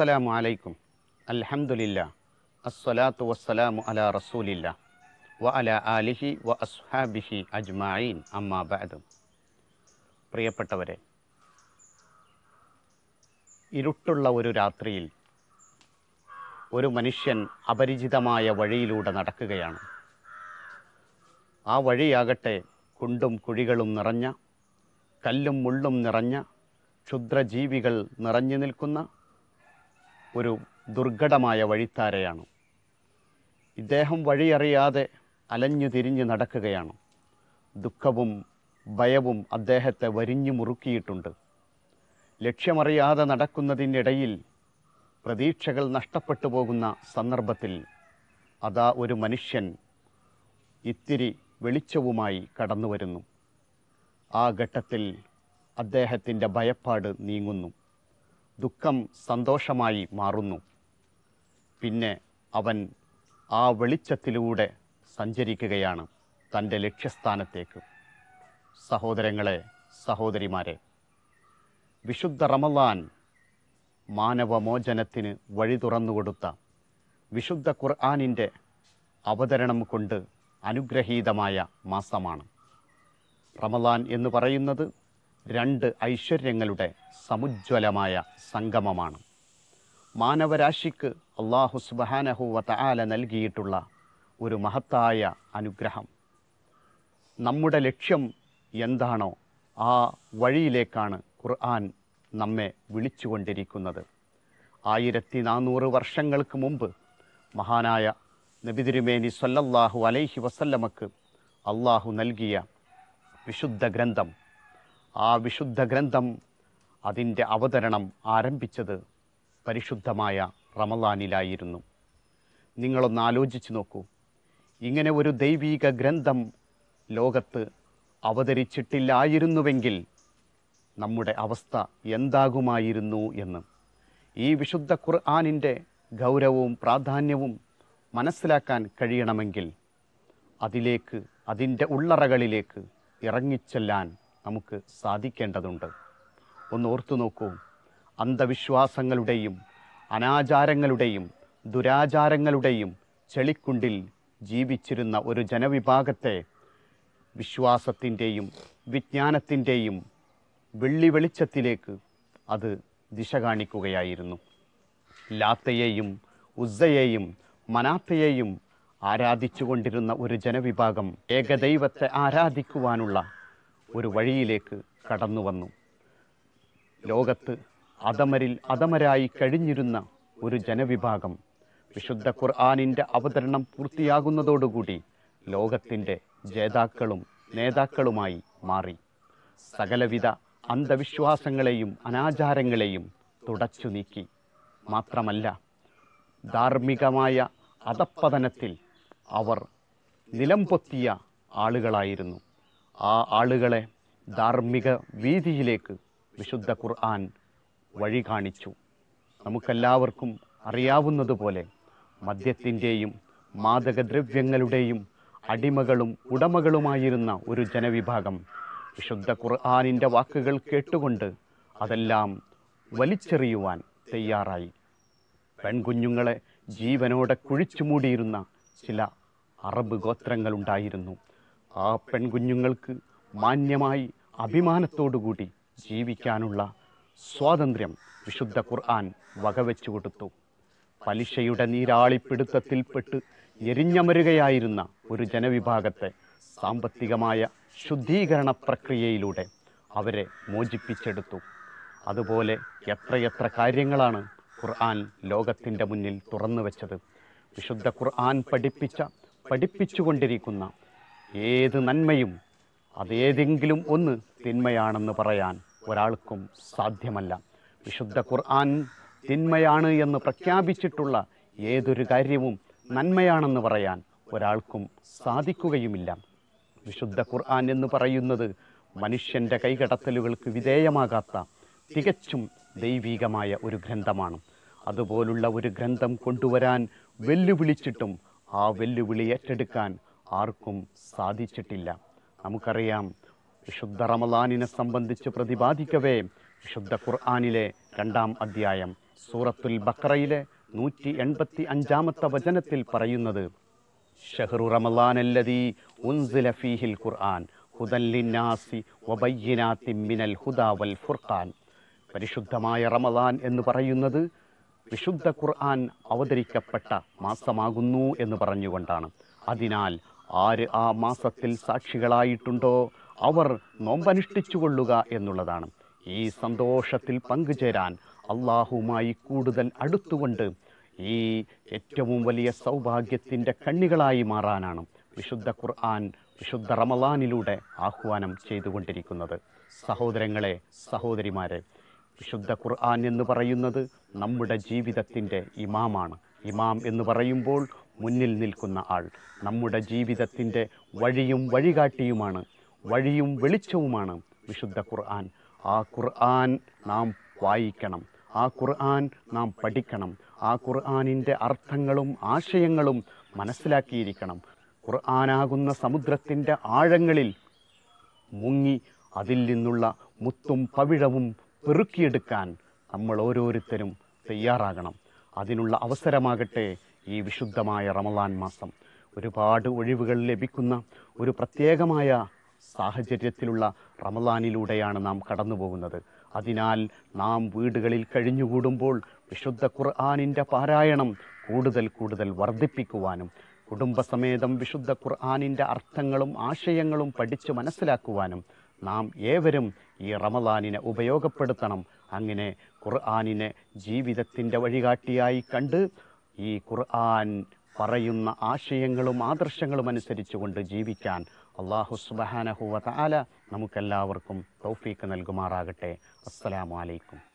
അസ്സലാമു അലൈക്കും അൽഹമുല്ല അസ്സലാത്തു വസ്സലാമു അല റസൂലില്ല വ അല ആലിഹി വ അസ്ഹാബിഹി അജ്മായിൻ അമ്മാബാദ് പ്രിയപ്പെട്ടവരെ ഇരുട്ടുള്ള ഒരു രാത്രിയിൽ ഒരു മനുഷ്യൻ അപരിചിതമായ വഴിയിലൂടെ നടക്കുകയാണ് ആ വഴിയാകട്ടെ കുണ്ടും കുഴികളും നിറഞ്ഞ കല്ലും മുള്ളും നിറഞ്ഞ ക്ഷുദ്രജീവികൾ നിറഞ്ഞു നിൽക്കുന്ന ഒരു ദുർഘടമായ വഴിത്താരയാണ് ഇദ്ദേഹം വഴിയറിയാതെ അലഞ്ഞു തിരിഞ്ഞ് നടക്കുകയാണ് ദുഃഖവും ഭയവും അദ്ദേഹത്തെ വരിഞ്ഞു മുറുക്കിയിട്ടുണ്ട് ലക്ഷ്യമറിയാതെ നടക്കുന്നതിനിടയിൽ പ്രതീക്ഷകൾ നഷ്ടപ്പെട്ടു പോകുന്ന സന്ദർഭത്തിൽ അതാ ഒരു മനുഷ്യൻ ഇത്തിരി വെളിച്ചവുമായി കടന്നു വരുന്നു ആ ഘട്ടത്തിൽ അദ്ദേഹത്തിൻ്റെ ഭയപ്പാട് നീങ്ങുന്നു ദുഃഖം സന്തോഷമായി മാറുന്നു പിന്നെ അവൻ ആ വെളിച്ചത്തിലൂടെ സഞ്ചരിക്കുകയാണ് തൻ്റെ ലക്ഷ്യസ്ഥാനത്തേക്ക് സഹോദരങ്ങളെ സഹോദരിമാരെ വിശുദ്ധ റമലാൻ മാനവമോചനത്തിന് വഴി തുറന്നുകൊടുത്ത വിശുദ്ധ ഖുർആാനിൻ്റെ അവതരണം കൊണ്ട് അനുഗ്രഹീതമായ മാസമാണ് റമലാൻ എന്ന് പറയുന്നത് രണ്ട് ഐശ്വര്യങ്ങളുടെ സമുജ്വലമായ സംഗമമാണ് മാനവരാശിക്ക് അള്ളാഹു സുബഹാനഹുവത്ത ആല നൽകിയിട്ടുള്ള ഒരു മഹത്തായ അനുഗ്രഹം നമ്മുടെ ലക്ഷ്യം എന്താണോ ആ വഴിയിലേക്കാണ് ഖുർആൻ നമ്മെ വിളിച്ചുകൊണ്ടിരിക്കുന്നത് ആയിരത്തി നാനൂറ് വർഷങ്ങൾക്ക് മുമ്പ് മഹാനായ നബിതിരുമേനി സല്ലല്ലാഹു അലൈഹി വസല്ലമക്ക് അള്ളാഹു നൽകിയ വിശുദ്ധ ഗ്രന്ഥം ആ വിശുദ്ധ ഗ്രന്ഥം അതിൻ്റെ അവതരണം ആരംഭിച്ചത് പരിശുദ്ധമായ റമലാനിലായിരുന്നു നിങ്ങളൊന്ന് ആലോചിച്ച് നോക്കൂ ഇങ്ങനെ ഒരു ദൈവീക ഗ്രന്ഥം ലോകത്ത് അവതരിച്ചിട്ടില്ലായിരുന്നുവെങ്കിൽ നമ്മുടെ അവസ്ഥ എന്താകുമായിരുന്നു എന്ന് ഈ വിശുദ്ധ ഖുർആാനിൻ്റെ ഗൗരവവും പ്രാധാന്യവും മനസ്സിലാക്കാൻ കഴിയണമെങ്കിൽ അതിലേക്ക് അതിൻ്റെ ഉള്ളറകളിലേക്ക് ഇറങ്ങിച്ചെല്ലാൻ നമുക്ക് സാധിക്കേണ്ടതുണ്ട് ഒന്ന് ഓർത്തു നോക്കൂ അന്ധവിശ്വാസങ്ങളുടെയും അനാചാരങ്ങളുടെയും ദുരാചാരങ്ങളുടെയും ചെളിക്കുണ്ടിൽ ജീവിച്ചിരുന്ന ഒരു ജനവിഭാഗത്തെ വിശ്വാസത്തിൻ്റെയും വിജ്ഞാനത്തിൻ്റെയും വെള്ളി വെളിച്ചത്തിലേക്ക് അത് ദിശ കാണിക്കുകയായിരുന്നു ലാത്തയെയും ഉസ്സയെയും മനാത്തയെയും ആരാധിച്ചുകൊണ്ടിരുന്ന ഒരു ജനവിഭാഗം ഏകദൈവത്തെ ആരാധിക്കുവാനുള്ള ഒരു വഴിയിലേക്ക് കടന്നു വന്നു ലോകത്ത് അതമരിൽ അതമരായി കഴിഞ്ഞിരുന്ന ഒരു ജനവിഭാഗം വിശുദ്ധ ഖുർആാനിൻ്റെ അവതരണം പൂർത്തിയാകുന്നതോടുകൂടി ലോകത്തിൻ്റെ ജേതാക്കളും നേതാക്കളുമായി മാറി സകലവിധ അന്ധവിശ്വാസങ്ങളെയും അനാചാരങ്ങളെയും തുടച്ചു നീക്കി മാത്രമല്ല ധാർമ്മികമായ അതപ്പതനത്തിൽ അവർ നിലംപൊത്തിയ ആളുകളായിരുന്നു ആ ആളുകളെ ധാർമ്മിക വീതിയിലേക്ക് വിശുദ്ധ ഖുർആൻ വഴി കാണിച്ചു നമുക്കെല്ലാവർക്കും അറിയാവുന്നതുപോലെ മദ്യത്തിൻ്റെയും മാദകദ്രവ്യങ്ങളുടെയും അടിമകളും ഉടമകളുമായിരുന്ന ഒരു ജനവിഭാഗം വിശുദ്ധ ഖുർആാനിൻ്റെ വാക്കുകൾ കേട്ടുകൊണ്ട് അതെല്ലാം വലിച്ചെറിയുവാൻ തയ്യാറായി പെൺകുഞ്ഞുങ്ങളെ ജീവനോടെ കുഴിച്ചു മൂടിയിരുന്ന ചില അറബ് ഗോത്രങ്ങളുണ്ടായിരുന്നു ആ പെൺകുഞ്ഞുങ്ങൾക്ക് മാന്യമായി അഭിമാനത്തോടുകൂടി ജീവിക്കാനുള്ള സ്വാതന്ത്ര്യം വിശുദ്ധ ഖുർആൻ വകവെച്ചു കൊടുത്തു പലിശയുടെ നീരാളിപ്പിടുത്തത്തിൽപ്പെട്ട് എരിഞ്ഞമരുകയായിരുന്ന ഒരു ജനവിഭാഗത്തെ സാമ്പത്തികമായ ശുദ്ധീകരണ പ്രക്രിയയിലൂടെ അവരെ മോചിപ്പിച്ചെടുത്തു അതുപോലെ എത്രയെത്ര കാര്യങ്ങളാണ് ഖുർആൻ ലോകത്തിൻ്റെ മുന്നിൽ തുറന്നു വെച്ചത് വിശുദ്ധ ഖുർആൻ പഠിപ്പിച്ച പഠിപ്പിച്ചുകൊണ്ടിരിക്കുന്ന ഏത് നന്മയും അതേതെങ്കിലും ഒന്ന് തിന്മയാണെന്ന് പറയാൻ ഒരാൾക്കും സാധ്യമല്ല വിശുദ്ധ ഖുർആൻ തിന്മയാണ് എന്ന് പ്രഖ്യാപിച്ചിട്ടുള്ള ഏതൊരു കാര്യവും നന്മയാണെന്ന് പറയാൻ ഒരാൾക്കും സാധിക്കുകയുമില്ല വിശുദ്ധ ഖുർആൻ എന്ന് പറയുന്നത് മനുഷ്യൻ്റെ കൈകടത്തലുകൾക്ക് വിധേയമാകാത്ത തികച്ചും ദൈവീകമായ ഒരു ഗ്രന്ഥമാണ് അതുപോലുള്ള ഒരു ഗ്രന്ഥം കൊണ്ടുവരാൻ വെല്ലുവിളിച്ചിട്ടും ആ വെല്ലുവിളി ഏറ്റെടുക്കാൻ ആർക്കും സാധിച്ചിട്ടില്ല നമുക്കറിയാം വിശുദ്ധ റമലാനിനെ സംബന്ധിച്ച് പ്രതിപാദിക്കവേ വിശുദ്ധ ഖുർആാനിലെ രണ്ടാം അധ്യായം സൂറത്തുൽ ബക്രയിലെ നൂറ്റി എൺപത്തി അഞ്ചാമത്തെ വചനത്തിൽ പറയുന്നത് ഷഹ്റു റമലാനല്ലതി ഫീഹിൽ ഖുർആൻ ഹുദല്ലിന്നാസി മിനൽ വൽ ഫുർഖാൻ പരിശുദ്ധമായ റമലാൻ എന്ന് പറയുന്നത് വിശുദ്ധ ഖുർആൻ അവതരിക്കപ്പെട്ട മാസമാകുന്നു എന്ന് പറഞ്ഞുകൊണ്ടാണ് അതിനാൽ ആര് ആ മാസത്തിൽ സാക്ഷികളായിട്ടുണ്ടോ അവർ കൊള്ളുക എന്നുള്ളതാണ് ഈ സന്തോഷത്തിൽ പങ്കുചേരാൻ അള്ളാഹുമായി കൂടുതൽ അടുത്തുകൊണ്ട് ഈ ഏറ്റവും വലിയ സൗഭാഗ്യത്തിൻ്റെ കണ്ണികളായി മാറാനാണ് വിശുദ്ധ ഖുർആൻ വിശുദ്ധ റമലാനിലൂടെ ആഹ്വാനം ചെയ്തുകൊണ്ടിരിക്കുന്നത് സഹോദരങ്ങളെ സഹോദരിമാരെ വിശുദ്ധ ഖുർആൻ എന്ന് പറയുന്നത് നമ്മുടെ ജീവിതത്തിൻ്റെ ഇമാമാണ് ഇമാം എന്ന് പറയുമ്പോൾ മുന്നിൽ നിൽക്കുന്ന ആൾ നമ്മുടെ ജീവിതത്തിൻ്റെ വഴിയും വഴികാട്ടിയുമാണ് വഴിയും വെളിച്ചവുമാണ് വിശുദ്ധ ഖുർആൻ ആ ഖുർആൻ നാം വായിക്കണം ആ ഖുർആൻ നാം പഠിക്കണം ആ ഖുർആാനിൻ്റെ അർത്ഥങ്ങളും ആശയങ്ങളും മനസ്സിലാക്കിയിരിക്കണം ഖുർആാനാകുന്ന സമുദ്രത്തിൻ്റെ ആഴങ്ങളിൽ മുങ്ങി അതിൽ നിന്നുള്ള മുത്തും പവിഴവും പെറുക്കിയെടുക്കാൻ നമ്മൾ ഓരോരുത്തരും തയ്യാറാകണം അതിനുള്ള അവസരമാകട്ടെ ഈ വിശുദ്ധമായ റമലാൻ മാസം ഒരുപാട് ഒഴിവുകൾ ലഭിക്കുന്ന ഒരു പ്രത്യേകമായ സാഹചര്യത്തിലുള്ള റമലാനിലൂടെയാണ് നാം കടന്നു പോകുന്നത് അതിനാൽ നാം വീടുകളിൽ കഴിഞ്ഞുകൂടുമ്പോൾ വിശുദ്ധ ഖുർആാനിൻ്റെ പാരായണം കൂടുതൽ കൂടുതൽ വർദ്ധിപ്പിക്കുവാനും കുടുംബസമേതം വിശുദ്ധ ഖുർആാനിൻ്റെ അർത്ഥങ്ങളും ആശയങ്ങളും പഠിച്ച് മനസ്സിലാക്കുവാനും നാം ഏവരും ഈ റമലാനിനെ ഉപയോഗപ്പെടുത്തണം അങ്ങനെ ഖുർആാനിനെ ജീവിതത്തിൻ്റെ വഴികാട്ടിയായി കണ്ട് ഈ ഖുർആൻ പറയുന്ന ആശയങ്ങളും ആദർശങ്ങളും അനുസരിച്ചുകൊണ്ട് ജീവിക്കാൻ അള്ളാഹു സുബാനഹുവ താല നമുക്കെല്ലാവർക്കും തൗഫീക്ക് നൽകുമാറാകട്ടെ അസ്സലാമലൈക്കും